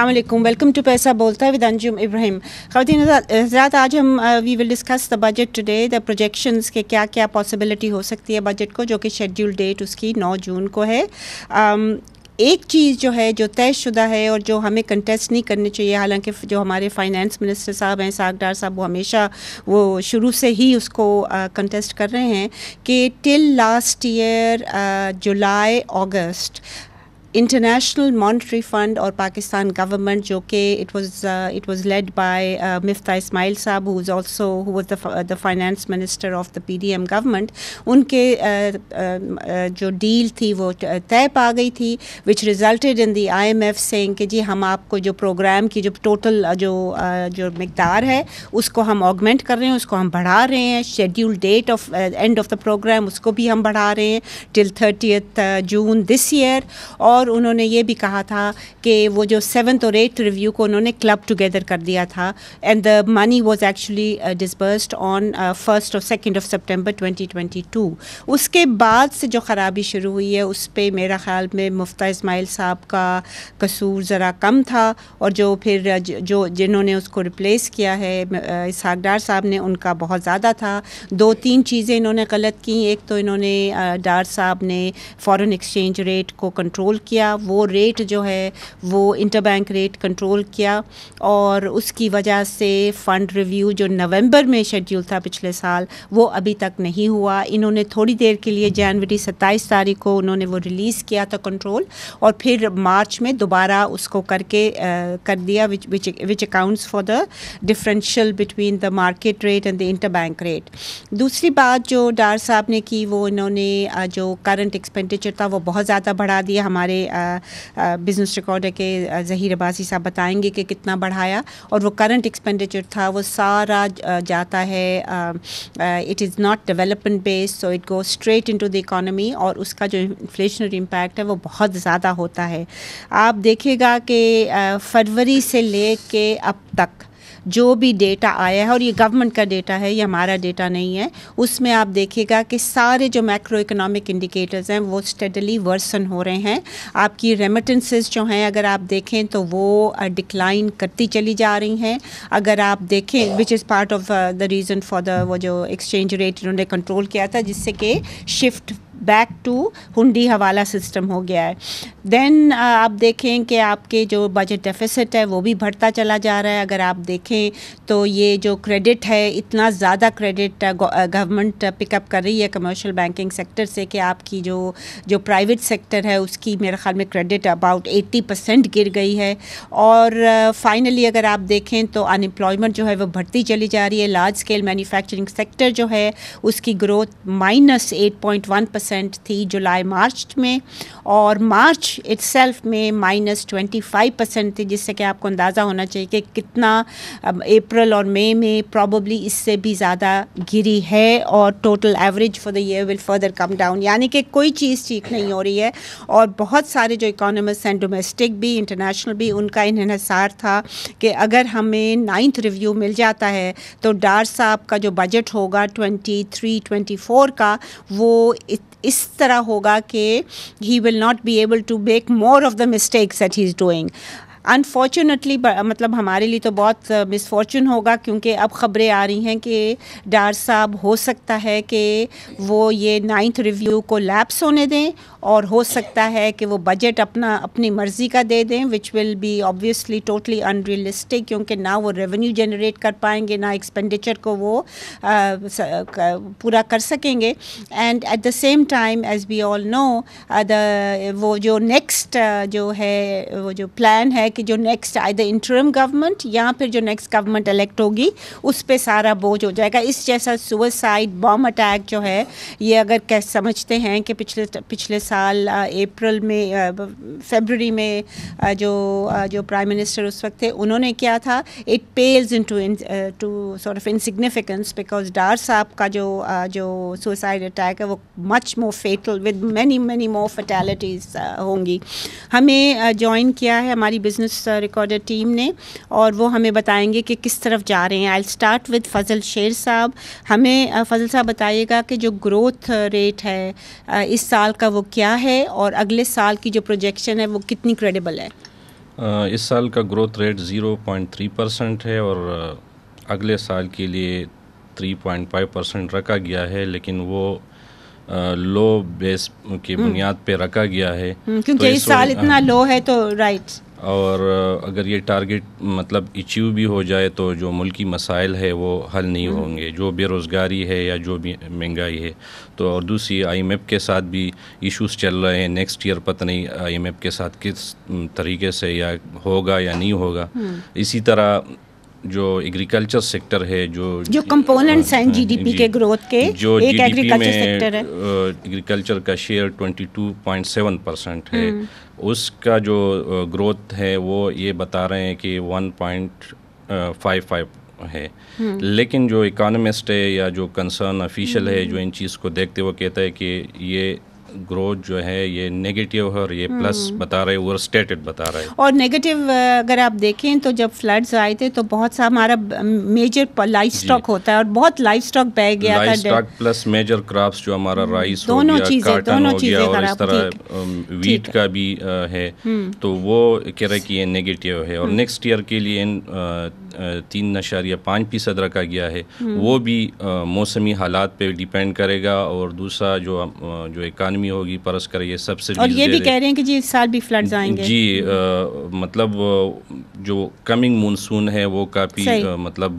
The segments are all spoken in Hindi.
अल्लाम वेलकम टू पैसा बोलता है विद अंजुम इब्राहिम खातिन हजरात आज हम we will discuss the budget today the projections के क्या क्या पॉसिबिलिटी हो सकती है बजट को जो कि शेड्यूल डेट उसकी 9 जून को है um, एक चीज़ जो है जो तयशुदा है और जो हमें कंटेस्ट नहीं करनी चाहिए हालांकि जो हमारे फाइनेंस मिनिस्टर साहब हैं सागडार साहब वो हमेशा वो शुरू से ही उसको कंटेस्ट कर रहे हैं कि till last year July August international monetary fund और पाकिस्तान गवर्नमेंट जो कि it was it was led by Miftah Ismail साहब who also who was the finance minister of the PDM government उनके uh, uh, uh जो डील थी वो uh, तय पा गई थी which resulted in the I M F कि जी हम आपको जो प्रोग्राम की जो टोटल uh, जो जो मकदार है उसको हम ऑगमेंट कर रहे हैं उसको हम बढ़ा रहे हैं schedule date of end of the program उसको भी हम बढ़ा रहे हैं till thirtieth June this year और और उन्होंने ये भी कहा था कि वो जो सेवन्थ और एट्थ रिव्यू को उन्होंने क्लब टुगेदर कर दिया था and the money was actually disbursed on first और सेकेंड ऑफ सेप्टेम्बर ट्वेंटी उसके बाद से जो ख़राबी शुरू हुई है उस पर मेरा ख्याल में मुफ्ता इसमाइल साहब का कसूर ज़रा कम था और जो फिर uh, जो जिन्होंने उसको रिप्लेस किया है uh, इसहाक डार साहब ने उनका बहुत ज़्यादा था दो तीन चीज़ें इन्होंने गलत की एक तो इन्होंने uh, डार साहब ने फ़ॉरेन एक्सचेंज रेट को कंट्रोल किया किया वो रेट जो है वो इंटरबैंक रेट कंट्रोल किया और उसकी वजह से फ़ंड रिव्यू जो नवंबर में शेड्यूल था पिछले साल वो अभी तक नहीं हुआ इन्होंने थोड़ी देर के लिए जनवरी सत्ताईस तारीख को उन्होंने वो रिलीज़ किया था कंट्रोल और फिर मार्च में दोबारा उसको करके आ, कर दिया which accounts for the differential between the market rate and the interbank rate दूसरी बात जो डार साहब ने की वो इन्होंने जो करंट एक्सपेंडिचर था वो बहुत ज़्यादा बढ़ा दिया हमारे बिज़नेस रिकॉर्डर के ज़हीर अबासी साहब बताएंगे कि कितना बढ़ाया और वो करंट एक्सपेंडिचर था वो सारा जाता है it is not development based so it go straight into the economy और उसका जो इन्फ्लेशनरी इम्पैक्ट है वो बहुत ज़्यादा होता है आप देखिएगा कि फरवरी से ले के अब तक जो भी डेटा आया है और ये गवर्नमेंट का डेटा है ये हमारा डेटा नहीं है उसमें आप देखिएगा कि सारे जो मैक्रो इकोनॉमिक इंडिकेटर्स हैं वो स्टडली वर्सन हो रहे हैं आपकी रेमिटेंसेज जो हैं अगर आप देखें तो वो डिक्लाइन करती चली जा रही हैं अगर आप देखें which is part of the reason for the वो जो एक्सचेंज रेट इन्होंने कंट्रोल किया था जिससे कि शिफ्ट बैक टू हुंडी हवाला सिस्टम हो गया है देन uh, आप देखें कि आपके जो बजट डेफिसिट है वो भी बढ़ता चला जा रहा है अगर आप देखें तो ये जो क्रेडिट है इतना ज़्यादा क्रेडिट गवर्नमेंट पिकअप कर रही है कमर्शियल बैंकिंग सेक्टर से कि आपकी जो जो प्राइवेट सेक्टर है उसकी मेरे ख्याल में क्रेडिट अबाउट 80 परसेंट गिर गई है और फाइनली uh, अगर आप देखें तो अनएम्प्लॉयमेंट जो है वो बढ़ती चली जा रही है लार्ज स्केल मैन्युफैक्चरिंग सेक्टर जो है उसकी growth minus eight point one percent percent थी जुलाई मार्च में और मार्च इट्सल्फ में माइनस ट्वेंटी फाइव परसेंट थी जिससे कि आपको अंदाज़ा होना चाहिए कि कितना अप्रैल और मई में प्रॉबली इससे भी ज़्यादा गिरी है और total average for the year will further come down यानी कि कोई चीज़ ठीक नहीं हो रही है और बहुत सारे जो इकोनॉमिस्ट हैं डोमेस्टिक भी इंटरनेशनल भी उनका इनहसार था कि अगर हमें नाइन्थ रिव्यू मिल जाता है तो डार साहब का जो बजट होगा ट्वेंटी थ्री ट्वेंटी फोर का वो इस तरह होगा कि he will not be able to make more of the mistakes that he is doing unfortunately मतलब हमारे लिए तो बहुत मिसफॉर्चून uh, होगा क्योंकि अब खबरें आ रही हैं कि डार साहब हो सकता है कि वो ये नाइन्थ रिव्यू को लैप्स होने दें और हो सकता है कि वो बजट अपना अपनी मर्ज़ी का दे दें which will be obviously totally unrealistic क्योंकि ना वो रेवेन्यू जनरेट कर पाएंगे ना एक्सपेंडिचर को वो आ, uh, पूरा कर सकेंगे and at the same time as we all know the वो जो नेक्स्ट uh, जो है वो जो प्लान है कि जो नेक्स्ट आए द इंटरम गवर्नमेंट या फिर जो नेक्स्ट गवर्नमेंट इलेक्ट होगी उस पर सारा बोझ हो जाएगा इस जैसा सुसाइड बॉम्ब अटैक जो है ये अगर कह समझते हैं कि पिछले पिछले साल अप्रैल में फेबररी में जो जो प्राइम मिनिस्टर उस वक्त थे उन्होंने किया था it pales into to sort of insignificance because Dar साहब का जो जो सुसाइड अटैक है वो much more fatal with many many more fatalities होंगी हमें ज्वाइन किया है हमारी बिजनेस बिजनेस रिकॉर्डर टीम ने और वो हमें बताएंगे कि किस तरफ जा रहे हैं आई स्टार्ट विद फजल शेर साहब हमें फजल साहब बताइएगा कि जो ग्रोथ रेट है इस साल का वो क्या है और अगले साल की जो प्रोजेक्शन है वो कितनी क्रेडिबल है इस साल का ग्रोथ रेट 0.3 परसेंट है और अगले साल के लिए 3.5 परसेंट रखा गया है लेकिन वो लो बेस की बुनियाद पे रखा गया है हम्म, क्योंकि तो इस साल इतना लो हाँ। है तो राइट और अगर ये टारगेट मतलब अचीव भी हो जाए तो जो मुल्की मसाइल है वो हल नहीं हम्म। होंगे जो बेरोज़गारी है या जो भी महंगाई है तो और दूसरी आई के साथ भी इश्यूज चल रहे हैं नेक्स्ट ईयर पता नहीं आई के साथ किस तरीके से या होगा या नहीं होगा हम्म। इसी तरह जो एग्रीकल्चर सेक्टर है जो जो कंपोनेंट्स हाँ, हैं हाँ, जीडीपी के ग्रोथ के जो एक एग्रीकल्चर सेक्टर है एग्रीकल्चर का शेयर 22.7 परसेंट है हम्म। उसका जो ग्रोथ है वो ये बता रहे हैं कि 1.55 है हम्म। लेकिन जो इकोनॉमिस्ट है या जो कंसर्न ऑफिशियल है हम्म। जो इन चीज़ को देखते हुए कहता है कि ये ग्रोथ जो है ये नेगेटिव है और ये प्लस hmm. बता रहे ओवर स्टेटेड बता रहे और नेगेटिव अगर आप देखें तो जब फ्लड्स आए थे तो बहुत सा हमारा मेजर लाइफ स्टॉक होता है और बहुत लाइफ स्टॉक बह गया था स्टॉक प्लस मेजर क्रॉप्स जो हमारा राइस hmm. दोनों चीजें दोनों चीजें और इस तरह वीट का भी है hmm. तो वो कह रहे कि ये नेगेटिव है और नेक्स्ट ईयर के लिए तीन नशारिया पाँच फीसद रखा गया है वो हम्म। भी मौसमी हालात पे डिपेंड करेगा और दूसरा जो जो इकानमी होगी परस कर ये सबसे और ये भी कह रहे हैं कि जी इस साल भी फ्लड्स आएंगे जी आ, मतलब जो कमिंग मानसून है वो काफ़ी मतलब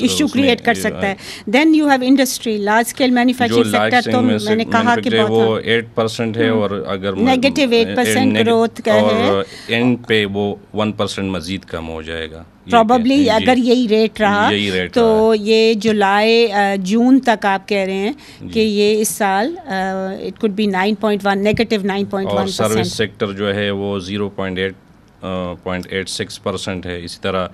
इश्यू क्रिएट कर सकता है then you have industry large scale manufacturing sector तो मैंने कहा कि बहुत वो एट हाँ। परसेंट है हम्म। और अगर नेगेटिव एट परसेंट ग्रोथ का है एंड पे वो वन परसेंट मजीद कम हो जाएगा प्रॉबली अगर यही रेट रहा यही रेट तो रहा ये जुलाई जून तक आप कह रहे हैं कि ये इस साल इट कुड बी 9.1 नेगेटिव 9.1 और सर्विस सेक्टर जो है वो 0.8 पॉइंट एट सिक्स परसेंट है इसी तरह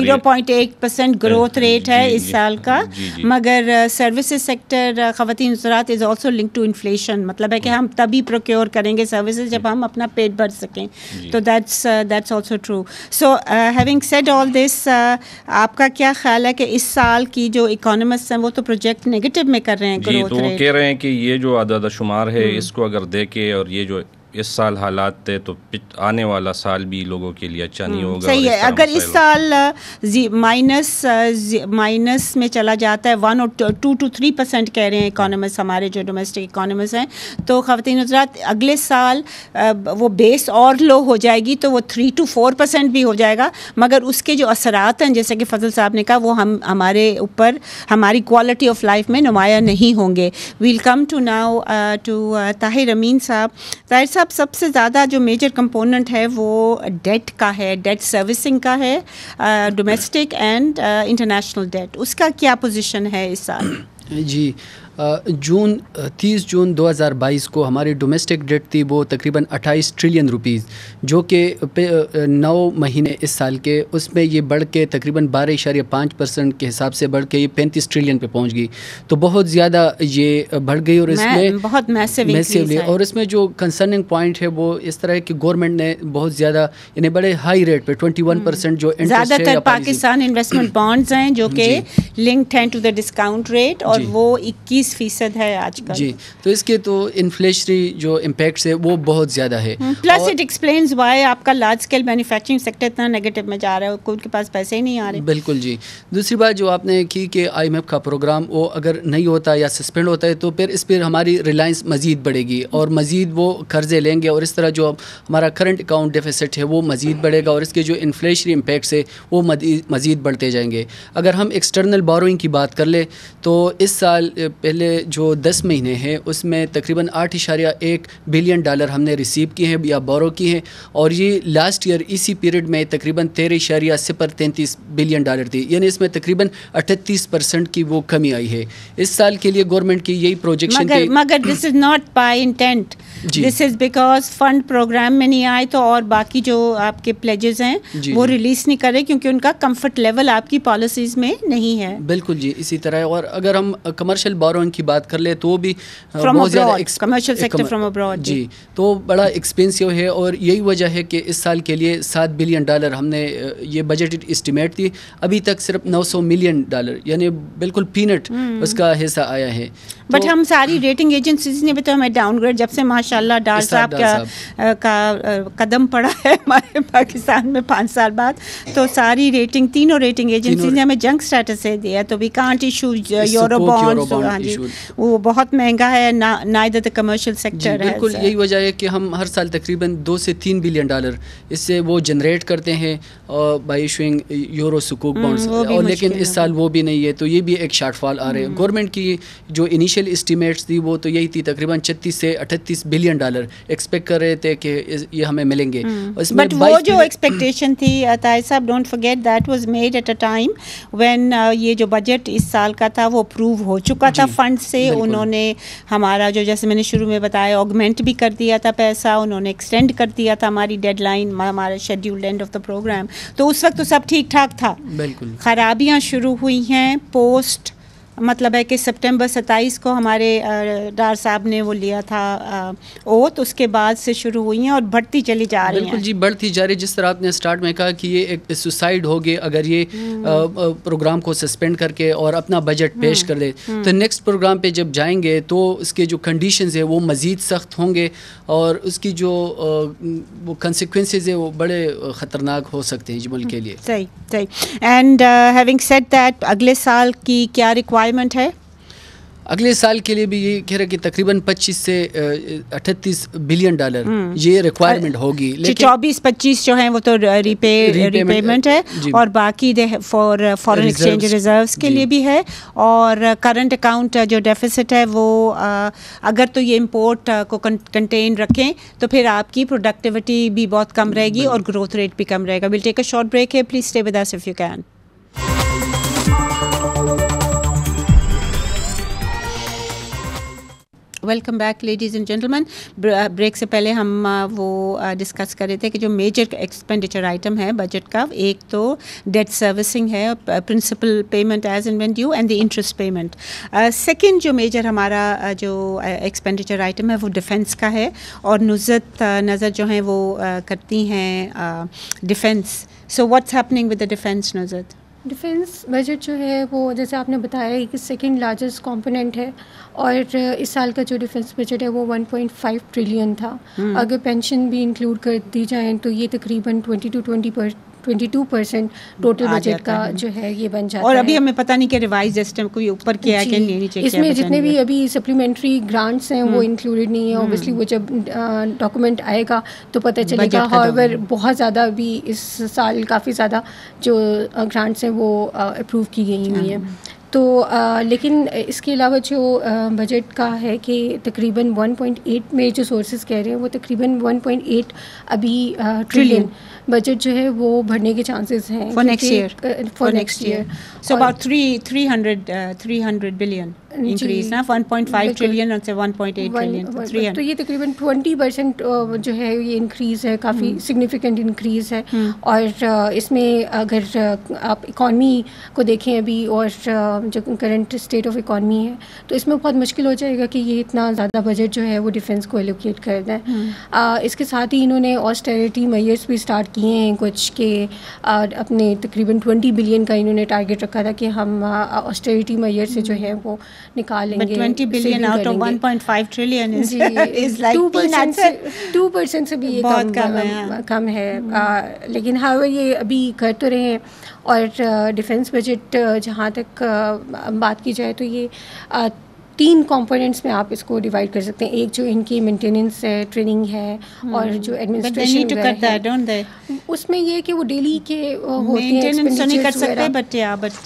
zero point eight percent growth rate है इस साल का जी, जी, मगर सर्विसेज सेक्टर ख़वान ज़रात is also link to inflation मतलब है कि हम तभी प्रोक्योर करेंगे सर्विसेज जब हम अपना पेट भर सकें तो that's that's also true so having said all this आपका क्या ख्याल है कि इस साल की जो इकोनॉमिस्ट हैं वो तो प्रोजेक्ट नेगेटिव में कर रहे हैं तो कह रहे हैं कि ये जो आदाद शुमार है हम्म। इसको अगर देखे और ये जो इस साल हालात थे तो आने वाला साल भी लोगों के लिए अच्छा नहीं हम्म, होगा सही है अगर इस साल माइनस माइनस में चला जाता है वन और टू टू थ्री परसेंट कह रहे हैं इकोनॉमिस्ट हमारे जो डोमेस्टिक इकोनॉमिस्ट हैं तो खातन हजरात अगले साल वो बेस और लो हो जाएगी तो वो थ्री टू फोर परसेंट भी हो जाएगा मगर उसके जो असरात हैं जैसे कि फजल साहब ने कहा वो हम हमारे ऊपर हमारी क्वालिटी ऑफ लाइफ में नुमाया नहीं होंगे will come to now to Tahir Amin साहब ताहिर साहब सबसे ज़्यादा जो मेजर कंपोनेंट है वो डेट का है डेट सर्विसिंग का है डोमेस्टिक एंड इंटरनेशनल डेट उसका क्या पोजीशन है इस साल जी जून 30 जून 2022 को हमारी डोमेस्टिक डेट थी वो तकरीबन 28 ट्रिलियन रुपीस जो कि नौ महीने इस साल के उसमें ये बढ़ के तकरीबन बारह इशारे पाँच परसेंट के हिसाब से बढ़ के ये पैंतीस ट्रिलियन पे पहुंच गई तो बहुत ज़्यादा ये बढ़ गई और इसमें बहुत मैसिवली और इसमें जो कंसर्निंग पॉइंट है वो इस तरह है कि गवर्नमेंट ने बहुत ज़्यादा इन्हें बड़े हाई रेट पर ट्वेंटी परसेंट जो ज़्यादातर पाकिस्तान इन्वेस्टमेंट बॉन्ड्स हैं जो कि लिंक्ड हैं टू द डिस्काउंट रेट और वो इक्कीस बीस फीसद है आजकल जी तो इसके तो इन्फ्लेशनरी जो इम्पेक्ट्स है वो बहुत ज़्यादा है प्लस इट एक्सप्लेन वाई आपका लार्ज स्केल मैन्युफैक्चरिंग सेक्टर इतना नेगेटिव में जा रहा है के पास पैसे ही नहीं आ रहे बिल्कुल जी दूसरी बात जो आपने की कि आई का प्रोग्राम वो अगर नहीं होता या सस्पेंड होता है तो फिर इस पर हमारी रिलायंस मज़ीद बढ़ेगी और मज़ीद वो कर्ज़े लेंगे और इस तरह जो हमारा करंट अकाउंट डेफिसिट है वो मज़ीद बढ़ेगा और इसके जो इन्फ्लेशनरी इम्पेक्ट्स है वो मज़ीद बढ़ते जाएंगे अगर हम एक्सटर्नल बारोइंग की बात कर ले तो इस साल पहले पिछले जो दस महीने हैं उसमें तकरीबन आठ इशारिया एक बिलियन डॉलर हमने रिसीव किए हैं या बोरो किए हैं और ये लास्ट ईयर इसी पीरियड में तकरीबन तेरह इशारिया सिपर तैंतीस बिलियन डॉलर थी यानी इसमें तकरीबन अठतीस परसेंट की वो कमी आई है इस साल के लिए गवर्नमेंट की यही प्रोजेक्शन मगर, मगर this is not by intent this is because fund program में नहीं आए तो और बाकी जो आपके प्लेजेस हैं वो रिलीज नहीं करें क्योंकि उनका कंफर्ट लेवल आपकी पॉलिसीज में नहीं है बिल्कुल जी इसी तरह और अगर हम कमर्शियल बोरोइंग की बात कर ले तो भी कमर्शियल सेक्टर फ्रॉम अब्रॉड जी तो बड़ा एक्सपेंसिव है और यही वजह है कि इस साल के लिए सात बिलियन डॉलर हमने ये बजट इस्टीमेट थी अभी तक सिर्फ 900 मिलियन डॉलर यानी बिल्कुल पीनट हम्म। उसका हिस्सा आया है बट तो, हम सारी रेटिंग एजेंसीज ने भी तो हमें डाउनग्रेड जब से माशा माशाल्लाह डार साहब का, का कदम पड़ा है हमारे पाकिस्तान में पाँच साल बाद तो सारी रेटिंग तीनों रेटिंग एजेंसी ने हमें जंक स्टेटस है दिया तो वी कांट इशू यूरो वो बहुत महंगा है ना इधर द कमर्शियल सेक्टर है बिल्कुल uh, यही वजह है कि हम हर साल तकरीबन दो से तीन बिलियन डॉलर इससे वो जनरेट करते हैं और बाई इशूइंग यूरो सुकूक बॉन्ड्स और लेकिन इस साल वो भी नहीं है तो ये भी एक शार्टफॉल आ रहे हैं गवर्नमेंट हम्म। की जो इनिशियल इस्टीमेट्स थी वो तो यही थी तकरीबन छत्तीस से अठतीस बिलियन बिलियन डॉलर एक्सपेक्ट कर रहे थे कि ये हमें मिलेंगे बट hmm. वो जो एक्सपेक्टेशन थी अताय साहब don't forget that was made at a time when ये जो बजट इस साल का था वो अप्रूव हो चुका था फंड से उन्होंने हमारा जो जैसे मैंने शुरू में बताया ऑगमेंट भी कर दिया था पैसा उन्होंने एक्सटेंड कर दिया था हमारी डेडलाइन हमारा scheduled end of the program तो उस वक्त तो सब ठीक ठाक था बिल्कुल खराबियाँ शुरू हुई हैं पोस्ट मतलब है कि सितंबर 27 को हमारे डार साहब ने वो लिया था ओत उसके बाद से शुरू हुई हैं और बढ़ती चली जा रही हैं बिल्कुल जी बढ़ती जा रही है जिस तरह आपने स्टार्ट में कहा कि ये एक सुसाइड हो गए अगर ये हम्म। प्रोग्राम को सस्पेंड करके और अपना बजट हम्म। पेश कर ले हम्म। तो नेक्स्ट प्रोग्राम पर जब जाएंगे तो उसके जो कंडीशन है वो मज़ीद सख्त होंगे और उसकी जो वो कंसिक्वेंस है वो बड़े ख़तरनाक हो सकते हैं जी मुल्क के लिए सही सही एंड हैविंग सेट दैट अगले साल की क्या रिक्वायर रिक्वायरमेंट है अगले साल के लिए भी ये कह रहा कि तकरीबन 25 से 38 बिलियन डॉलर हम्म। ये रिक्वायरमेंट होगी चौबीस पच्चीस जो है वो तो रिपे रिपेमेंट है और बाकी फॉर फॉरेन एक्सचेंज रिजर्व्स के लिए भी है और करंट अकाउंट जो डेफिसिट है वो अगर तो ये इंपोर्ट को कंटेन रखें तो फिर आपकी प्रोडक्टिविटी भी बहुत कम रहेगी और ग्रोथ रेट भी कम रहेगा will take a short break है please stay with us if you can welcome back ladies and gentleman break से पहले हम uh, वो डिस्कस uh, कर रहे थे कि जो मेजर एक्सपेंडिचर आइटम है बजट का एक तो डेट सर्विसिंग है principal payment as and when due and the interest payment second जो मेजर हमारा uh, जो एक्सपेंडिचर आइटम है वो डिफेंस का है और नुजत नज़र जो हैं वो करती हैं defence so what's happening with the defence नज़र डिफेंस बजट जो है वो जैसे आपने बताया कि सेकेंड लार्जेस्ट कंपोनेंट है और इस साल का जो डिफेंस बजट है वो 1.5 ट्रिलियन था हम्म। अगर पेंशन भी इंक्लूड कर दी जाए तो ये तकरीबन 20 टू 20 पर 22 परसेंट टोटल बजट का जो है ये बन जाता है और अभी हमें पता नहीं कि रिवाइज कोई ऊपर क्या है कि नीचे इसमें जितने भी अभी सप्लीमेंट्री ग्रांट्स हैं वो इंक्लूडेड हम्म। नहीं है ऑब्वियसली हम्म। वो जब डॉक्यूमेंट आएगा तो पता चलेगा हाउएवर बहुत ज़्यादा अभी इस साल काफ़ी ज़्यादा जो ग्रांट्स हैं वो अप्रूव की गई हुई हैं हम्म। तो आ, लेकिन इसके अलावा जो बजट का है कि तकरीबन 1.8 में जो सोर्सेज कह रहे हैं वो तकरीबन 1.8 अभी ट्रिलियन बजट जो है वो भरने के चांसेस हैं for next year for next year so about three three hundred three hundred billion increase ना 1.5 ट्रिलियन से 1.8 ट्रिलियन तो ये तकरीबन 20 परसेंट जो है ये इंक्रीज है काफ़ी सिग्निफिकेंट इंक्रीज है हम्म। और इसमें अगर आप इकॉनमी को देखें अभी और जो करंट स्टेट ऑफ इकॉनमी है तो इसमें बहुत मुश्किल हो जाएगा कि ये इतना ज़्यादा बजट जो है वो डिफेंस को एलोकेट कर दें हम्म। इसके साथ ही इन्होंने ऑस्टेरिटी मैयर्स भी स्टार्ट किए हैं कुछ के अपने तकरीबन ट्वेंटी बिलियन का इन्होंने टारगेट रखा था कि हम ऑस्टेरिटी मैयर से जो हम्म। है वो निकालेंगे twenty billion out of 1.5 trillion is like two percent से भी ये बहुत कम, कम हाँ। कम है हम्म। लेकिन हाँ ये अभी कर तो रहे हैं और डिफेंस बजट जहाँ तक बात की जाए तो ये तीन कंपोनेंट्स में आप इसको डिवाइड कर सकते हैं एक जो इनकी मेंटेनेंस है ट्रेनिंग है hmm. और जो एडमिनिस्ट्रेशन उसमें ये कि वो डेली के होते हैं तो नहीं कर सकते बट या बट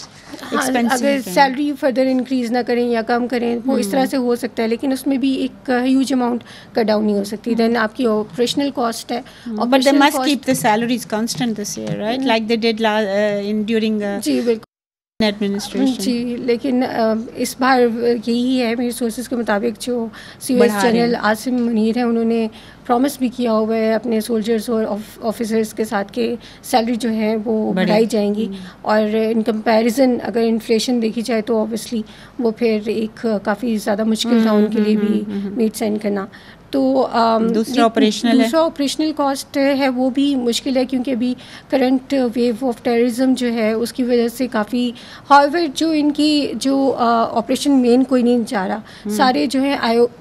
हाँ, अगर सैलरी फर्दर इंक्रीज ना करें या कम करें वो इस hmm. तरह से हो सकता है लेकिन उसमें भी एक ह्यूज अमाउंट कट डाउन नहीं हो सकती देन hmm. आपकी ऑपरेशनल कॉस्ट है but they must keep the salaries constant this year right like they did in during जी बिल्कुल एडमिनिस्ट्रेशन जी लेकिन इस बार यही है मेरी सोर्सेज के मुताबिक जो C S general Asim Munir हैं उन्होंने प्रॉमिस भी किया हुआ है अपने सोल्जर्स और ऑफिसर्स के साथ के सैलरी जो है वो बढ़ाई जाएंगी हम्म। और इन कंपैरिजन अगर इन्फ्लेशन देखी जाए तो ऑब्वियसली वो फिर एक काफ़ी ज़्यादा मुश्किल था हम्म, उनके लिए हम्म, भी मीट साइन करना तो um, दूसरा ऑपरेशनल दूसरा ऑपरेशनल कॉस्ट है वो भी मुश्किल है क्योंकि अभी करंट वेव ऑफ टेररिज्म जो है उसकी वजह से काफ़ी हाउवर जो इनकी जो ऑपरेशन uh, मेन कोई नहीं जा रहा हम्म। सारे जो है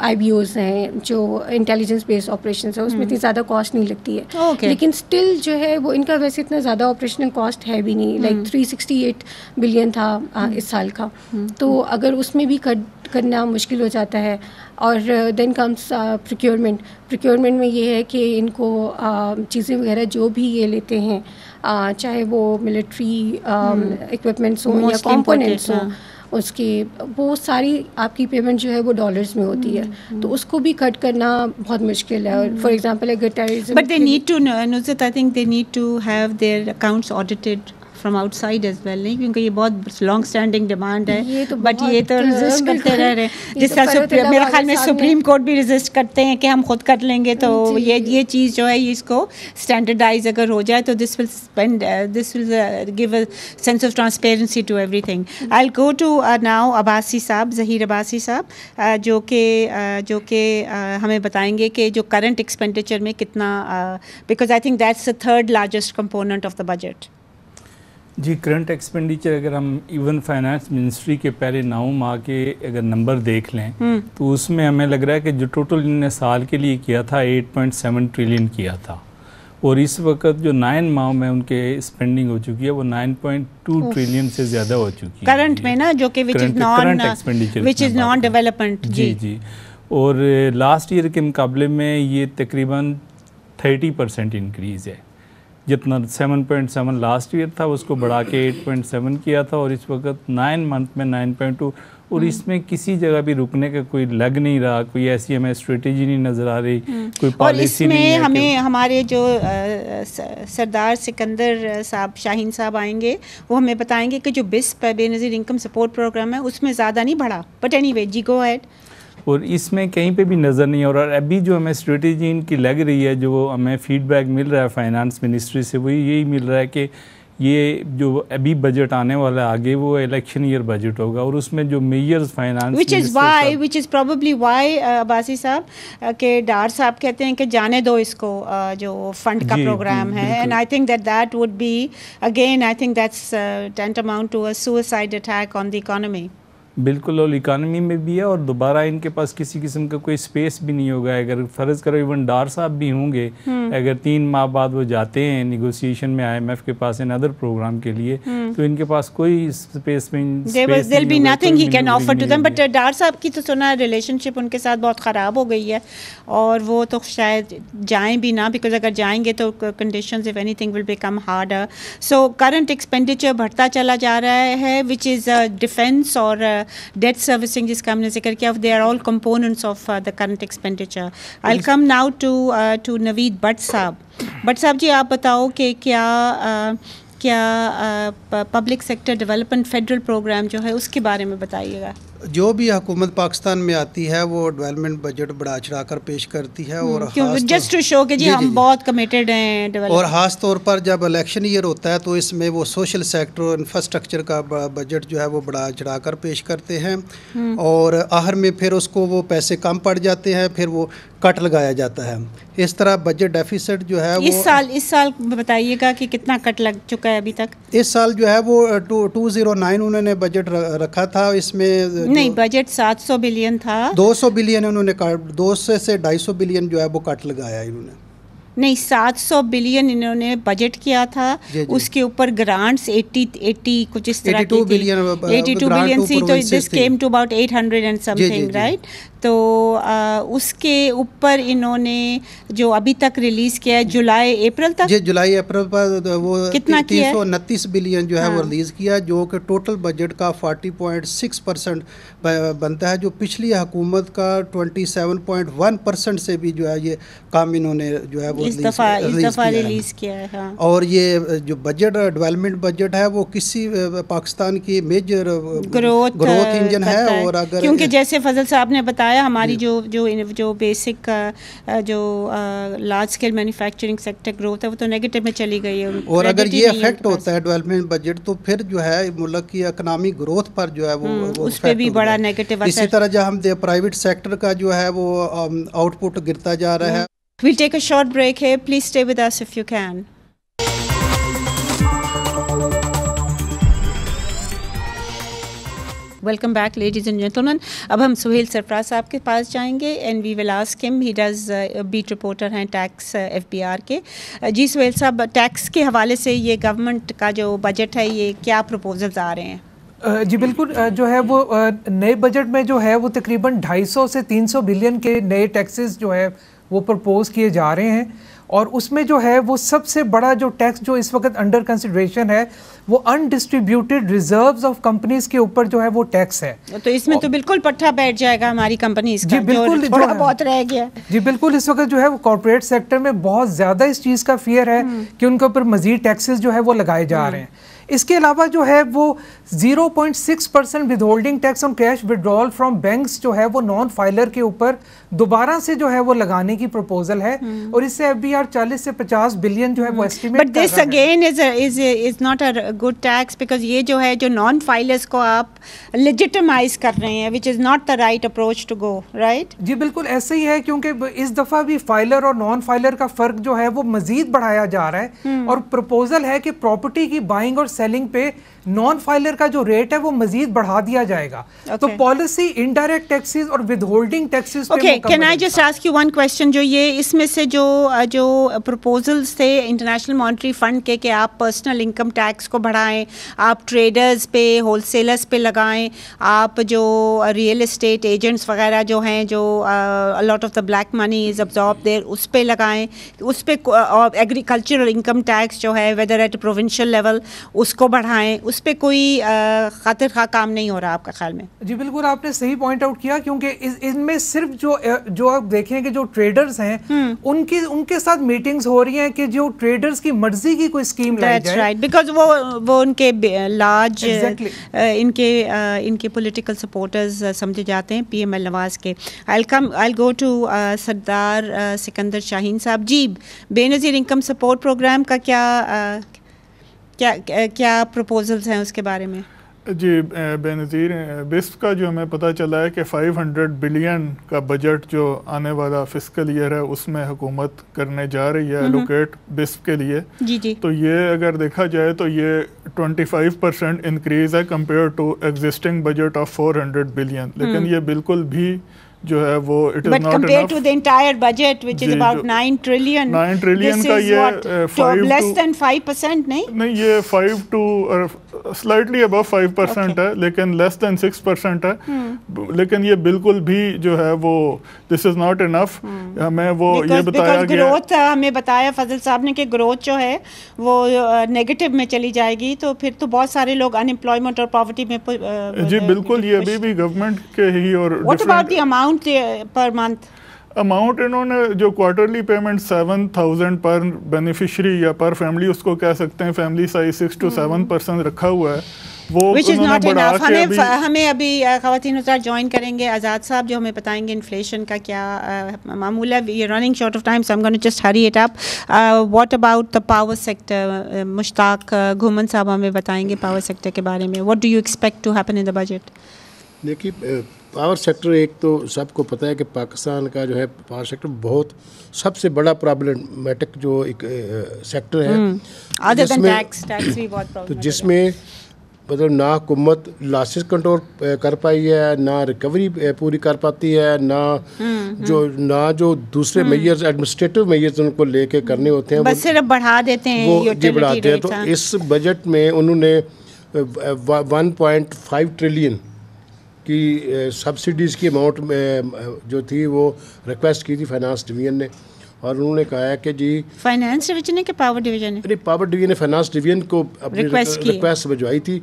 आई बी ओज हैं जो इंटेलिजेंस बेस्ड ऑपरेशन है उसमें इतनी हम्म। ज़्यादा कॉस्ट नहीं लगती है oh, okay. लेकिन स्टिल जो है वो इनका वैसे इतना ज़्यादा ऑपरेशनल कॉस्ट है भी नहीं like three sixty eight billion था uh, हम्म। इस साल का तो अगर उसमें भी कट करना मुश्किल हो जाता है और देन कम्स प्रोक्योरमेंट प्रोक्योरमेंट में ये है कि इनको uh, चीज़ें वगैरह जो भी ये लेते हैं uh, चाहे वो मिलिट्री इक्विपमेंट्स um, hmm. हों या कॉम्पोनेंट्स हों उसके वो सारी आपकी पेमेंट जो है वो डॉलर्स में होती है hmm. तो उसको भी कट करना बहुत मुश्किल है फॉर एग्जांपल hmm. अगर terrorism but they need to know I think they need to have their accounts audited from outside as well नहीं क्योंकि ये बहुत लॉन्ग स्टैंडिंग डिमांड है बट ये तो रिजिस्ट तो करते रह रहे हैं जिसका तो मेरे ख्याल में सुप्रीम कोर्ट भी रिजिस्ट करते हैं कि हम खुद कर लेंगे तो ये ये चीज़ जो है इसको स्टैंडर्डाइज अगर हो जाए तो this will spend this will give sense of transparency to everything I go to now Abbasi साहब जहीर अबासी साहब uh, जो कि uh, जो कि uh, हमें बताएंगे कि जो करंट एक्सपेंडिचर में कितना because I think that's the third largest component of the budget जी करंट एक्सपेंडिचर अगर हम इवन फाइनेंस मिनिस्ट्री के पहले नौ माह के अगर नंबर देख लें हम्म। तो उसमें हमें लग रहा है कि जो टोटल इन्होंने साल के लिए किया था 8.7 ट्रिलियन किया था और इस वक्त जो नाइन माह में उनके स्पेंडिंग हो चुकी है वो 9.2 ट्रिलियन से ज़्यादा हो चुकी है करंट में ना जो कि which is non expenditure which is non development जी जी और लास्ट ईयर के मुकाबले में ये तकरीबन थर्टी परसेंट इंक्रीज़ है जितना 7.7 लास्ट ईयर था उसको बढ़ा के 8.7 किया था और इस वक्त नाइन मंथ में 9.2 और हम्म। इसमें किसी जगह भी रुकने का कोई लग नहीं रहा कोई ऐसी हमें स्ट्रेटेजी नहीं नज़र आ रही हम्म। कोई पॉलिसी नहीं है हमें हमारे जो सरदार सिकंदर साहब शाहीन साहब आएंगे वो हमें बताएंगे कि जो बिस्प है बेनज़ीर इनकम सपोर्ट प्रोग्राम है उसमें ज़्यादा नहीं बढ़ा बट एनी वे जी गो एड और इसमें कहीं पे भी नज़र नहीं और अभी जो हमें स्ट्रेटजी इनकी लग रही है जो हमें फीडबैक मिल रहा है फाइनेंस मिनिस्ट्री से वही यही मिल रहा है कि ये जो अभी बजट आने वाला आगे वो इलेक्शन ईयर बजट होगा और उसमें जो मेयर्स finance which is why which is probably why Abbasi साहब uh, के डार साहब कहते हैं कि जाने दो इसको uh, जो फंड का प्रोग्राम है and I think that that would be again I think that's tantamount to a suicide attack on the economy बिल्कुल और इकानमी में भी है और दोबारा इनके पास किसी किस्म का कोई स्पेस भी नहीं होगा अगर फ़र्ज़ करो इवन डार साहब भी होंगे हम्म। अगर तीन माह बाद वो जाते हैं निगोसिएशन में आईएमएफ के पास इन अदर प्रोग्राम के लिए हम्म। तो इनके पास कोई स्पेस में बट तो डार साहब की तो सुना रिलेशनशिप उनके साथ बहुत ख़राब हो गई है और वो तो शायद जाएँ भी ना बिकॉज अगर जाएंगे तो condition if anything will become hard so current expenditure बढ़ता चला जा रहा है विच इज़ डिफेंस और uh, debt servicing जिसका हमने जिक्र किया they are all components of the current expenditure I come now to to Naveed Bhatt साहब भट्ट साहब जी आप बताओ कि क्या uh, क्या public sector development federal programme जो है उसके बारे में बताइएगा जो भी हुकूमत पाकिस्तान में आती है वो डेवलपमेंट बजट बढ़ा चढ़ा कर पेश करती है और जस्ट टू शो के जी, जी हम जी, बहुत कमिटेड हैं और ख़ास तौर पर जब इलेक्शन ईयर होता है तो इसमें वो सोशल सेक्टर और इंफ्रास्ट्रक्चर का बजट जो है वो बढ़ा चढ़ा कर पेश करते हैं हम्म। और आहर में फिर उसको वो पैसे कम पड़ जाते हैं फिर वो कट लगाया जाता है इस तरह बजट डेफिसिट जो है इस साल इस साल बताइएगा कि कितना कट लग चुका चुका है अभी तक इस साल जो है वो टू टू जीरो नाइन उन्होंने बजट रखा था इसमें नहीं बजट सात सौ बिलियन था दो सौ बिलियन उन्होंने दो सौ से ढाई सौ बिलियन जो है वो कट लगाया इन्होंने नहीं 700 बिलियन इन्होंने बजट किया था जे जे। उसके ऊपर ग्रांट्स 80 80 कुछ इस तरह की बिलियन 82 बिलियन सी तो this came to about 800 and something right तो आ, उसके ऊपर इन्होंने जो अभी तक रिलीज किया है जुलाई अप्रैल तक जी जुलाई अप्रैल पर वो कितना तीन सौ उनतीस बिलियन जो हाँ। वो रिलीज़ किया जो कि टोटल बजट का फोर्टी पॉइंट सिक्स परसेंट बनता है जो पिछली हुकूमत का twenty seven point one percent से भी जो है ये काम इन्होंने जो है वो इस दफ़ा रिलीज़ किया है हाँ। और ये जो बजट डेवलपमेंट बजट है वो किसी पाकिस्तान की मेजर ग्रोथ ग्रोथ इंजन है और अगर क्योंकि जैसे फजल साहब ने बताया बताया हमारी जो जो जो बेसिक जो large scale manufacturing sector growth है वो तो नेगेटिव में चली गई है और अगर ये इफेक्ट होता है डेवलपमेंट बजट तो फिर जो है मुल्क की इकोनॉमिक ग्रोथ पर जो है वो, हम्म, वो उस पर भी बड़ा नेगेटिव इसी तरह जो हम प्राइवेट सेक्टर का जो है वो आउटपुट um, गिरता जा रहा है hmm. We'll take a short break here. Please stay with us if you can. Welcome back ladies and gentleman अब हम सुहेल सरफराज साहब के पास जाएंगे and we will ask him he does beat reporter हैं टैक्स एफबीआर uh, के uh, जी सुहेल साहब टैक्स के हवाले से ये गवर्नमेंट का जो बजट है ये क्या प्रपोजल्स आ रहे हैं uh, जी बिल्कुल जो है वो नए बजट में जो है वो तकरीबन 250 से 300 बिलियन के नए टैक्सेस जो है वो प्रपोज़ किए जा रहे हैं और उसमें जो है वो सबसे बड़ा जो टैक्स जो इस वक्त अंडर कंसिड्रेशन है वो अनडिस्ट्रीब्यूटेड रिजर्व ऑफ कंपनीज के ऊपर जो है वो टैक्स है तो इसमें तो बिल्कुल पट्टा बैठ जाएगा हमारी कंपनी जी बिल्कुल थोड़ा बहुत रह गया जी बिल्कुल इस वक्त जो है वो कॉरपोरेट सेक्टर में बहुत ज़्यादा इस चीज़ का फियर है हम्म। कि उनके ऊपर मजीद टैक्सेस जो है वो लगाए जा हम्म। रहे हैं इसके अलावा जो है वो 0.6 percent withholding tax on cash withdrawal from banks जो है वो नॉन फाइलर के ऊपर दोबारा से जो है वो लगाने की प्रपोजल है हम्म। और इससे एफ बी आर चालीस से पचास बिलियन जो है वो estimate but this again is is is not a good tax because ये जो है जो नॉन फाइलर्स को आप लेजिटमाइज कर रहे हैं which is not the right approach to go right जी बिल्कुल ऐसे ही है क्योंकि इस दफ़ा भी फाइलर और नॉन फाइलर का फ़र्क जो है वो मज़ीद बढ़ाया जा रहा है हम्म। और प्रपोजल है कि प्रॉपर्टी की बाइंग और सेलिंग पे नॉन फाइलर का जो रेट है वो मजीद बढ़ा दिया जाएगा तो okay. तो पॉलिसी इनडायरेक्ट टैक्सेस और holding taxes okay can I just ask you one question जो ये इसमें से जो जो प्रपोजल्स थे इंटरनेशनल मॉनिटरी फंड के कि आप पर्सनल इनकम टैक्स को बढ़ाएं आप ट्रेडर्स पे होलसेलर्स पे लगाएं आप जो रियल इस्टेट एजेंट्स वगैरह जो हैं जो lot of the black money is absorb there उस पर लगाएं उस पर एग्रीकल्चरल इनकम टैक्स जो है वेदर एट प्रोविंशल लेवल उसको बढ़ाएं उस पर कोई खातिर खा काम नहीं हो रहा आपका ख्याल में जी बिल्कुल आपने सही पॉइंट आउट किया क्योंकि इनमें सिर्फ जो जो आप देखें कि जो ट्रेडर्स हैं हम्म। उनकी उनके साथ मीटिंग्स हो रही हैं कि जो ट्रेडर्स की मर्जी की कोई स्कीम राइट बिकॉज वो वो उनके लार्ज इनके इनके पोलिटिकल सपोर्टर्स समझे जाते हैं एल नवाज के I come I go to Sardar Sikandar Shaheen साहब जी बेनज़ीर इनकम सपोर्ट प्रोग्राम का क्या क्या क्या प्रपोजल्स हैं उसके बारे में जी बेनज़ीर बिस्प का जो हमें पता चला है कि 500 बिलियन का बजट जो आने वाला फिस्कल ईयर है उसमें हुकूमत करने जा रही है एलोकेट बिस्प के लिए जी जी तो ये अगर देखा जाए तो ये 25 परसेंट इनक्रीज़ है compare to existing budget of 400 billion लेकिन हम्म। ये बिल्कुल भी जो है वो it is not compare to the entire budget which is about 9 trillion 9 trillion का ये 5 लेस देन 5% नहीं नहीं ये 5 टू स्लाइटली अबव 5% परसेंट है लेकिन लेस देन 6% है hmm. लेकिन ये बिल्कुल भी जो है वो दिस इज नॉट इनफ हमें वो because, ये बताया गया ग्रोथ uh, हमें बताया फजल साहब ने कि ग्रोथ जो है वो नेगेटिव uh, में चली जाएगी तो फिर तो बहुत सारे लोग अनएम्प्लॉयमेंट और पॉवर्टी में uh, जी बिल्कुल ये अभी भी गवर्नमेंट के ही और what about the amount amount per month amount इन्होंने जो quarterly payment seven thousand per beneficiary या पर फैमिली उसको कह सकते हैं family size six to seven percent रखा हुआ है वो विच इज़ नॉट इनफ हमें अभी हमें अभी खातन ज्वाइन करेंगे आज़ाद साहब जो हमें बताएंगे इन्फ्लेशन का क्या मामूल है ये running short of time so just hurry it up what about the power sector Mushtaq Ghuman साहब हमें बताएंगे पावर सेक्टर के बारे में what do you expect to happen in the budget देखिए पावर सेक्टर एक तो सबको पता है कि पाकिस्तान का जो है पावर सेक्टर बहुत सबसे बड़ा प्रॉब्लमेटिक जो एक सेक्टर है हम्म। जिसमें तो जिसमें मतलब ना हुकूमत लासेस कंट्रोल कर पाई है ना रिकवरी पूरी कर पाती है ना हम्म, जो हम्म। ना जो दूसरे मेयर्स एडमिनिस्ट्रेटिव मेयर्स उनको लेके करने होते हैं बस सिर्फ बढ़ा देते हैं वो ये बढ़ाते हैं तो हाँ। इस बजट में उन्होंने 1.5 ट्रिलियन कि सब्सिडीज़ की अमाउंट में जो थी वो रिक्वेस्ट की थी फाइनेंस डिवीजन ने और उन्होंने कहा है कि जी फाइनेंस डिवीजन है कि पावर डिवीजन ने अरे पावर डिवीजन ने फाइनेंस डिवीजन को अपनी रिक्वेस्ट रिक्वेस्ट भिजवाई थी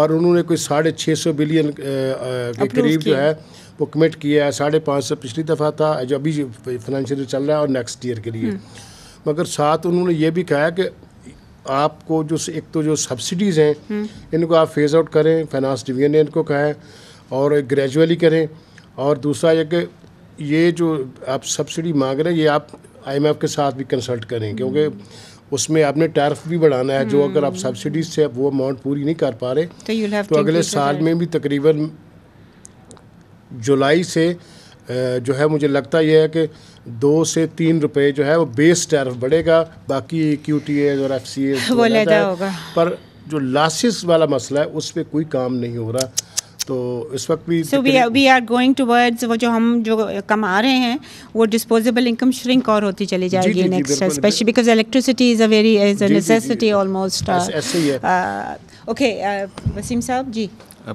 और उन्होंने कोई साढ़े छः सौ बिलियन के करीब जो है वो कमिट किया है साढ़े पाँच सौ पिछली दफ़ा था जो अभी फाइनेंशियल चल रहा है और नेक्स्ट ईयर के लिए हम्म। मगर साथ उन्होंने ये भी कहा है कि आपको जो एक तो जो सब्सिडीज़ हैं हम्म। इनको आप फेज़ आउट करें फाइनेंस डिवीजन ने इनको कहा है और ग्रेजुअली करें और दूसरा यह कि ये जो आप सब्सिडी मांग रहे हैं ये आप आईएमएफ के साथ भी कंसल्ट करें हम्म। क्योंकि उसमें आपने टैरिफ भी बढ़ाना है जो अगर आप सब्सिडीज हम्म। से वो अमाउंट पूरी नहीं कर पा रहे तो, तो अगले साल में भी तकरीबन जुलाई से जो है मुझे लगता यह है कि दो से तीन रुपए जो है वो बेस टैरिफ बढ़ेगा बाकी क्यू टी और एफ सी पर जो लासिस वाला मसला है उस पर कोई काम नहीं हो रहा तो इस वक्त भी so we we are going towards वो जो हम जो कमा रहे हैं वो डिस्पोजेबल इनकम श्रिंक और होती चली जाएगी next specially because electricity is a very is a necessity almost okay Waseem साहब जी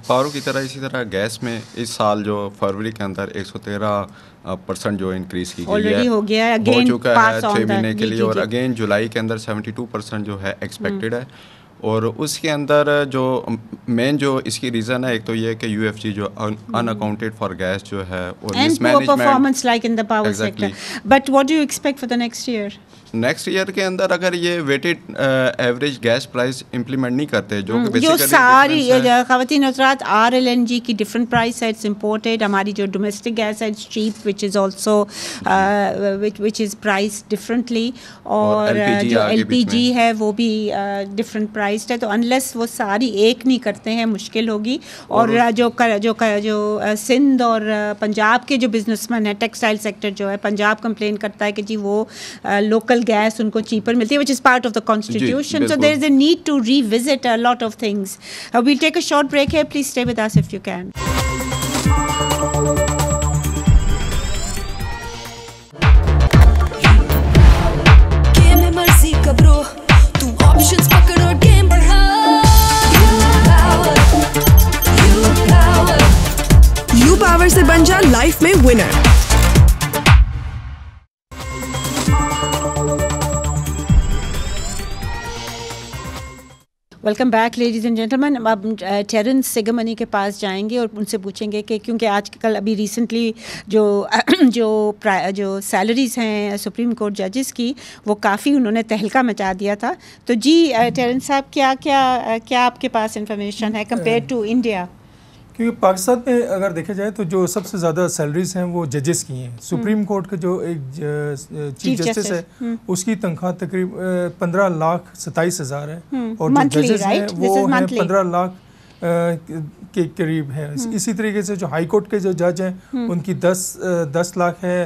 पारो uh, की तरह इसी तरह गैस में इस साल जो फरवरी के अंदर 113 परसेंट uh, जो इंक्रीज की गई है हो गया अगेन हो चुका है छः महीने के लिए और अगेन जुलाई के अंदर 72 परसेंट जो है एक्सपेक्टेड हम्म। है और उसके अंदर जो मेन जो इसकी रीज़न है एक तो ये है कि यू एफ जी जो अनअकाउंटेड फॉर गैस जो है और mismanagement like in the power sector but what do you expect for the next year next year के अंदर अगर ये weighted average gas price implement नहीं करते जो हम्म, जो सारी खातन हजरात आर एल एन जी की डिफरेंट प्राइस है इट्स इम्पोर्टेड हमारी जो डोमेस्टिक गैस है it's cheap which is also which is price differently और uh, जो एल पी जी है वो भी डिफरेंट uh, प्राइस है तो अनलेस वो सारी एक नहीं करते हैं मुश्किल होगी और, जो जो जो uh, सिंध और पंजाब के जो बिजनेसमैन है टेक्सटाइल सेक्टर जो है पंजाब कंप्लेन करता है कि जी वो local gas unko cheaper milti, which is part of the constitution. so there is a need to revisit a lot of things. Uh, we'll take a short break here. Please stay with us if you can. से बन जा लाइफ में winner welcome back ladies and gentleman अब टेरेंस सेगमनी के पास जाएंगे और उनसे पूछेंगे कि क्योंकि आजकल अभी रिसेंटली जो जो जो सैलरीज हैं सुप्रीम कोर्ट जजेस की वो काफ़ी उन्होंने तहलका मचा दिया था तो जी टेरेंस साहब क्या क्या क्या आपके पास इंफॉर्मेशन है कंपेयर टू इंडिया क्योंकि पाकिस्तान में अगर देखा जाए तो जो सबसे ज़्यादा सैलरीज हैं वो जजेस की हैं सुप्रीम कोर्ट का जो एक चीफ जस्टिस है हम्म। उसकी तनख्वाह तकरीब पंद्रह लाख सताईस हज़ार है हम्म। और जो जजेस हैं वो हैं पंद्रह लाख के करीब है हम्म। इसी तरीके से जो हाई कोर्ट के जो जज हैं उनकी दस दस लाख है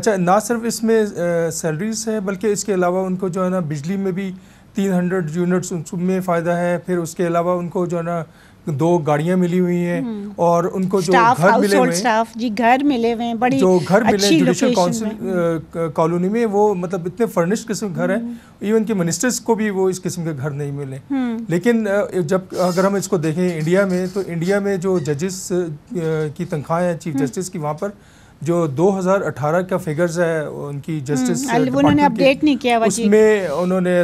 अच्छा ना सिर्फ इसमें सैलरीज है बल्कि इसके अलावा उनको जो है ना बिजली में भी तीन हंड्रेड यूनिट्स में फ़ायदा है फिर उसके अलावा उनको जो है ना दो गाड़ियां मिली हुई हैं हम्म। और उनको जो घर मिले हुए स्टाफ जी घर मिले हुए हैं बड़ी जो घर मिले जुडिशल काउंसिल कॉलोनी में वो मतलब इतने फर्निश्ड किस्म घर है इवन हम्म। के मिनिस्टर्स को भी वो इस किस्म के घर नहीं मिले हम्म। लेकिन जब अगर हम इसको देखें इंडिया में तो इंडिया में जो जजेस की तनख्वाहें हैं चीफ जस्टिस की वहाँ पर जो 2018 का फिगर्स है उनकी जस्टिस हम्म, उन्होंने अपडेट नहीं किया वजी. उसमें उन्होंने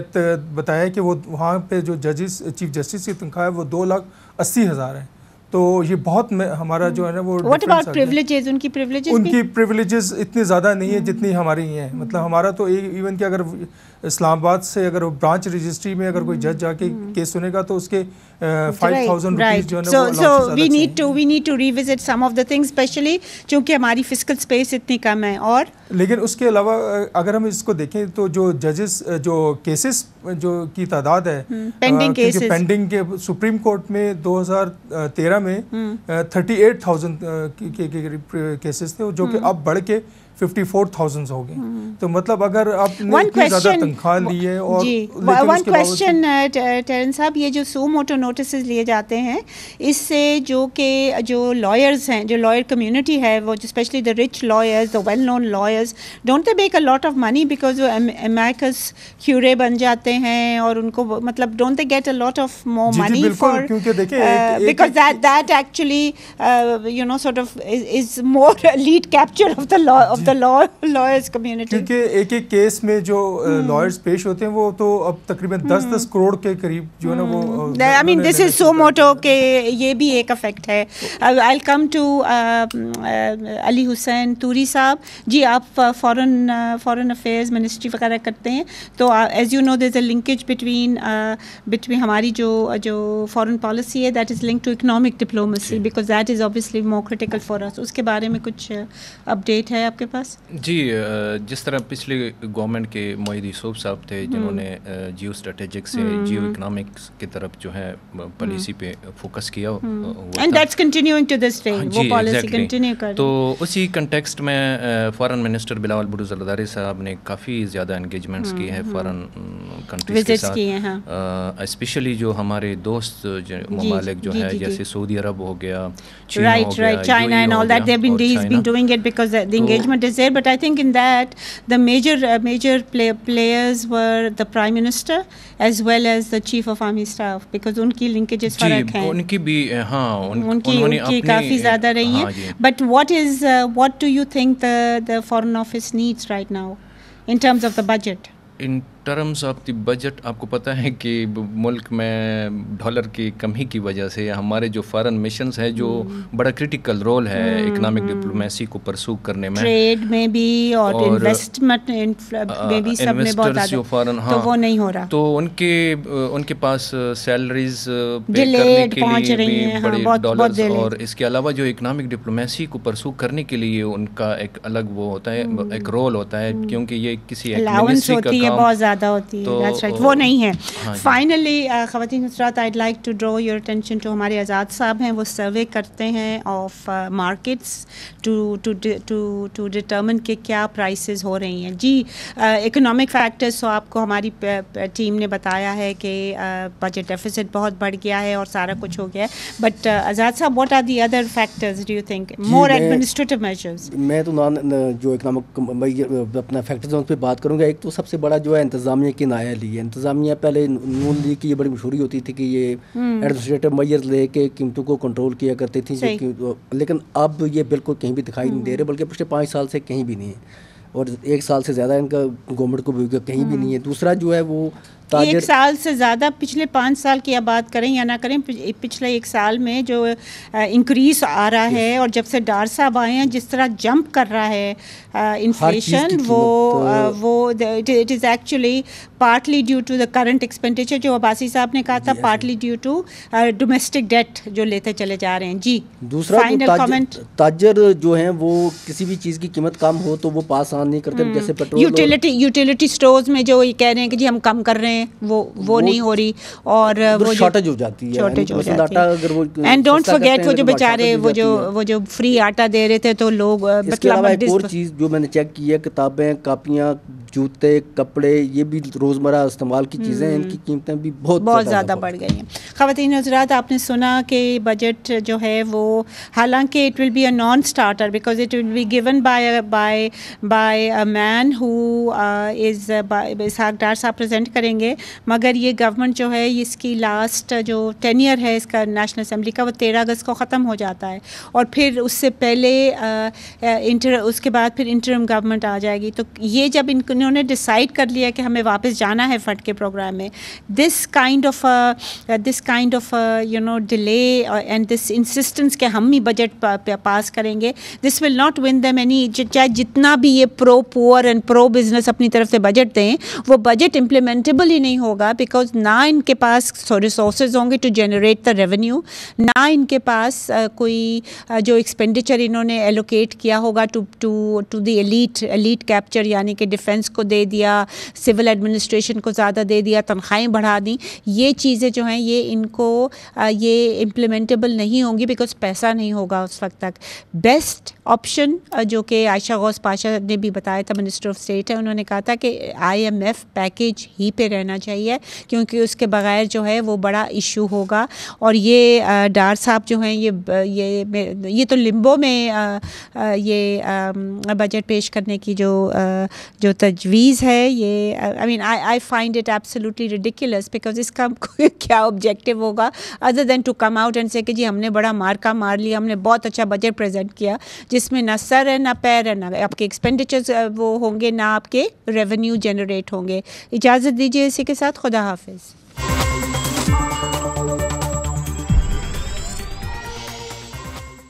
बताया कि वो वहाँ पे जो जजिस चीफ जस्टिस की तनख्वाह है वो दो लाख अस्सी हज़ार है तो ये बहुत हमारा जो है ना वो व्हाट अबाउट प्रिविलेजेस उनकी प्रिविलेजेस उनकी प्रिविलेजेस इतनी ज़्यादा नहीं है हम्म। जितनी हमारी ही है मतलब हमारा तो इवन कि अगर इस्लामाबाद से अगर ब्रांच रजिस्ट्री में अगर कोई जज हम्म, जाके केस सुनेगा तो उसके Uh, क्योंकि हमारी फिजिकल स्पेस इतनी कम है और लेकिन उसके अलावा अगर हम इसको देखें तो जो जजेस जो केसेस जो की तादाद है पेंडिंग केसेस पेंडिंग के सुप्रीम कोर्ट में 2013 में 38,000 हम्म। के, करीब केसेस थे जो कि हम्म। अब बढ़ के फिफ्टी फोर थाउजेंड हो गई हम्म। तो मतलब अगर आप ज़्यादा तनख्वाह ली है और वन क्वेश्चन टेरन साहब ये जो सो मोटो नोटिस लिए जाते हैं इससे जो के जो लॉयर्स हैं जो लॉयर कम्युनिटी है वो जो specially the rich lawyers the well known lawyers don't they make a lot of money because वो अमेरिकस क्यूरे बन जाते हैं और उनको मतलब don't they get a lot of more money for because that that actually you know sort of is more lead capture of the law of the क्योंकि एक एक केस में जो लॉयर्स hmm. पेश होते हैं वो तो अब तकरीबन दस hmm. दस करोड़ के करीब जो है ना वो I mean this is so motto के ये भी एक अफेक्ट है I come to Ali Hussain Turi साहब जी आप फॉरेन फॉरेन अफेयर्स मिनिस्ट्री वगैरह करते हैं तो as you know there is a linkage between between हमारी जो जो फॉरेन पॉलिसी है that is link to economic diplomacy because that is obviously more critical for us उसके बारे में कुछ अपडेट uh, है आपके पास पास जी जिस तरह पिछले गवर्नमेंट के मोहिद यूसुफ साहब थे हम्म। जिन्होंने जियो स्ट्रेटेजिक से जियो हम्म। इकोनॉमिक्स की तरफ जो है पॉलिसी हम्म। पे फोकस किया and that's continuing to this day वो पॉलिसी कंटिन्यू कर तो उसी कंटेक्स्ट में फॉरेन मिनिस्टर बिलावल भुट्टो जरदारी साहब ने काफ़ी ज़्यादा एंगेजमेंट्स किए हैं फॉरेन कंट्रीज के साथ स्पेशली हाँ। जो हमारे दोस्त ममालिक जो है जैसे सऊदी अरब हो गया right right China and all that they have been doing it because the engagement is there. But I think in that, the major uh, major play, players were the prime minister as well as the chief of army staff because उनकी linkages फर्क हैं. उनकी भी हाँ उनकी काफी ज़्यादा रही है. But what is uh, what do you think the the foreign office needs right now in terms of the budget? In terms of the budget आपको पता है कि मुल्क में डॉलर की कमी की वजह से हमारे जो फॉरेन मिशन हम्म। है जो बड़ा क्रिटिकल रोल है इकोनॉमिक डिप्लोमेसी को परसू करने में ट्रेड में भी और, और इन्वेस्टमेंट में भी सब में बहुत जो फॉरेन हाँ, तो वो हाँ। नहीं हो रहा तो उनके उनके पास सैलरीज हाँ, और इसके अलावा जो इकोनॉमिक डिप्लोमेसी को परसू करने के लिए उनका एक अलग वो होता है हम्म। एक रोल होता है हम्म। क्योंकि ये किसी का ज़्यादा होती है दैट्स तो राइट तो वो नहीं है फाइनली खातन हजरात I like to draw your attention जो हमारे आज़ाद साहब हैं वो सर्वे करते हैं ऑफ मार्केट्स टू डिटर्मन के क्या प्राइसेस हो रही हैं जी इकोनॉमिक फैक्टर्स तो आपको हमारी टीम ने बताया है कि बजट डेफिसिट बहुत बढ़ गया है और सारा कुछ हो गया है बट आज़ाद साहब what are the other factors do you think more administrative measures मैं तो नॉन जो इकोनॉमिक अपना फैक्टर्स उन पर बात करूँगा एक तो सबसे बड़ा जो है इंतज़ामिया की नाया ली है इंतज़ामिया पहले नून लीग की ये बड़ी मशहूरी होती थी कि ये हम्म। एडमिनिस्ट्रेटिव मैयर ले के कीमतों को कंट्रोल किया करती थी लेकिन अब ये बिल्कुल कहीं भी दिखाई नहीं दे रहे हम्म। बल्कि पिछले पाँच साल से कहीं भी नहीं है और एक साल से ज़्यादा इनका गवर्नमेंट को कहीं भी हम्म। नहीं है दूसरा जो है वो ताजर... एक साल से ज़्यादा पिछले पाँच साल की आप बात करें या ना करें पिछले एक साल में जो इंक्रीज आ रहा है और जब से डार साहब आए हैं जिस तरह जंप कर रहा है इन्फ्लेशन वो वो it is actually partly due to the current expenditure जो अबासी साहब ने कहा था partly due to domestic debt जो लेते चले जा रहे हैं जी दूसरा फाइनल तो ताजर जो है वो किसी भी चीज़ की कीमत कम हो तो वो पास ऑन नहीं करते हम्म। जैसे यूटिलिटी यूटिलिटी स्टोर्स में जो ये कह रहे हैं कि जी हम कम कर रहे हैं में वो वो नहीं हो रही और वो शॉर्टेज हो जाती है एंड डोंट फॉरगेट वो जो बेचारे वो जो वो जो फ्री आटा दे रहे थे तो लोग और चीज़ जो मैंने चेक की है किताबें कापियाँ जूते कपड़े ये भी रोज़मर्रा इस्तेमाल की चीज़ें हैं इनकी हम्म। कीमतें भी बहुत बहुत ज़्यादा बढ़ गई हैं खातन हजरात आपने सुना कि बजट जो है वो हालांकि it will be a non starter because it will be given by by by a man who is Ishaq Dar साहब प्रेजेंट करेंगे है मगर ये गवर्नमेंट जो है इसकी लास्ट जो टेन ईयर है इसका नेशनल असम्बली का वो तेरह अगस्त को ख़त्म हो जाता है और फिर उससे पहले इंटर उसके बाद फिर इंटरम गवर्नमेंट आ जाएगी तो ये जब इन इन्होंने डिसाइड कर लिया कि हमें वापस जाना है फट के प्रोग्राम में this kind of this kind of you know delay and this insistence के हम ही बजट पास करेंगे this will not win them any चाहे जितना भी ये pro poor and pro business अपनी तरफ से बजट दें वो बजट इम्प्लीमेंटेबल ही भी नहीं होगा बिकॉज ना इनके पास रिसोर्स होंगे टू जनरेट द रेवेन्यू ना इनके पास कोई जो एक्सपेंडिचर इन्होंने एलोकेट किया होगा to to to the elite elite capture यानी कि डिफेंस को दे दिया सिविल एडमिनिस्ट्रेशन को ज़्यादा दे दिया तनख्वाहें बढ़ा दी ये चीज़ें जो हैं ये इनको ये इम्प्लीमेंटेबल नहीं होंगी बिकॉज पैसा नहीं होगा उस वक्त तक बेस्ट ऑप्शन जो कि आयशा गौस पाशा ने भी बताया था मिनिस्टर ऑफ स्टेट है उन्होंने कहा था कि आई एम एफ पैकेज ही पे रहना चाहिए क्योंकि उसके बगैर जो है वो बड़ा इशू होगा और ये डार साहब जो हैं ये ये ये तो लिम्बो में ये बजट पेश करने की जो जो तजवीज़ है ये I mean I I find it absolutely ridiculous because इसका क्या ऑब्जेक्टिव होगा other than to come out and से कि जी हमने बड़ा मार्का मार लिया हमने बहुत अच्छा बजट प्रेजेंट किया जिसमें ना सर है ना पैर है ना आपके एक्सपेंडिचर्स वो होंगे ना आपके रेवेन्यू जनरेट होंगे इजाज़त दीजिए کسی که خدا حافظ